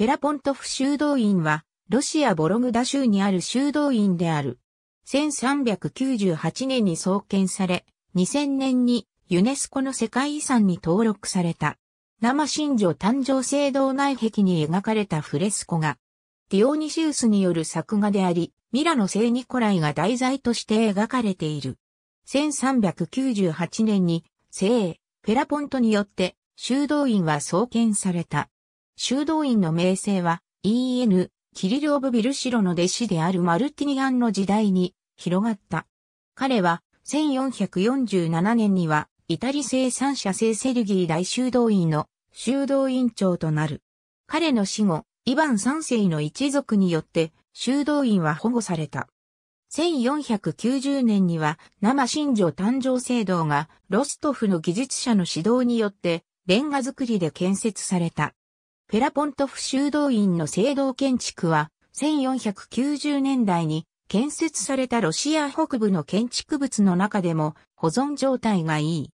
ペラポントフ修道院は、ロシアボログダ州にある修道院である。1398年に創建され、2000年にユネスコの世界遺産に登録された。生神女誕生聖堂内壁に描かれたフレスコが、ディオニシウスによる作画であり、ミラノ聖ニコライが題材として描かれている。1398年に聖、ペラポントによって修道院は創建された。修道院の名声は EN、キリル・オブ・ビルシロの弟子であるマルティニアンの時代に広がった。彼は1447年にはイタリ生産者聖セルギー大修道院の修道院長となる。彼の死後、イヴァン三世の一族によって修道院は保護された。1490年には生信条誕生聖堂がロストフの技術者の指導によってレンガ作りで建設された。ペラポントフ修道院の聖堂建築は、1490年代に建設されたロシア北部の建築物の中でも保存状態がいい。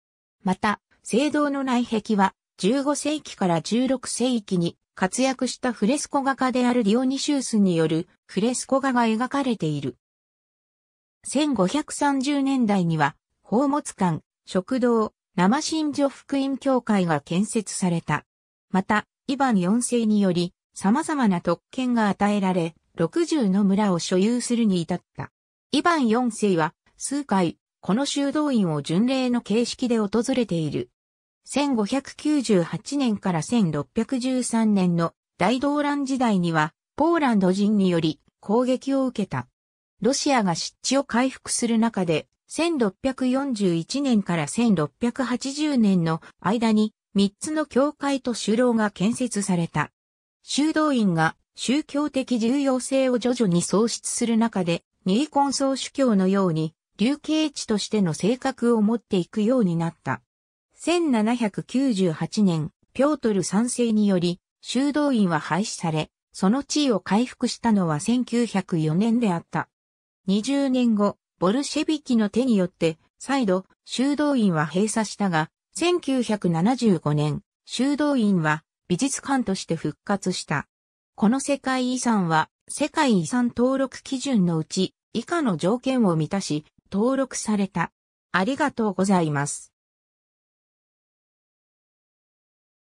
また、聖堂の内壁は15世紀から16世紀に活躍したフレスコ画家であるリオニシウスによるフレスコ画が描かれている。1530年代には、宝物館、食堂、生新女福音教会が建設された。また、イヴァン4世により様々な特権が与えられ、60の村を所有するに至った。イヴァン4世は数回、この修道院を巡礼の形式で訪れている。1598年から1613年の大動乱時代には、ポーランド人により攻撃を受けた。ロシアが湿地を回復する中で、1641年から1680年の間に三つの教会と修道が建設された。修道院が宗教的重要性を徐々に喪失する中で、ニーコン総主教のように、流刑地としての性格を持っていくようになった。1798年、ピョートル三世により、修道院は廃止され、その地位を回復したのは1904年であった。20年後、ボルシェビキの手によって、再度、修道院は閉鎖したが、1975年、修道院は美術館として復活した。この世界遺産は世界遺産登録基準のうち以下の条件を満たし登録された。ありがとうございます。